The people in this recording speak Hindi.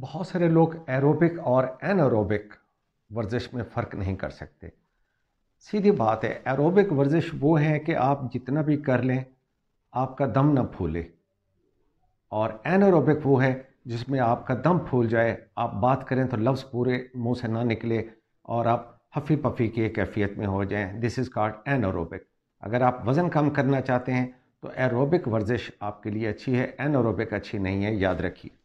बहुत सारे लोग एरोबिक और एनएरोबिक वर्जिश में फ़र्क नहीं कर सकते सीधी बात है एरोबिक वर्जिश वो है कि आप जितना भी कर लें आपका दम ना फूले और एनएरोबिक वो है जिसमें आपका दम फूल जाए आप बात करें तो लफ्ज़ पूरे मुंह से ना निकले और आप हफ़ी पफ़ी की कैफियत में हो जाएं दिस इज़ कॉल्ड एनएरोबिक अगर आप वज़न कम करना चाहते हैं तो एरोबिक वर्जिश आपके लिए अच्छी है एनएरोबिक अच्छी नहीं है याद रखिए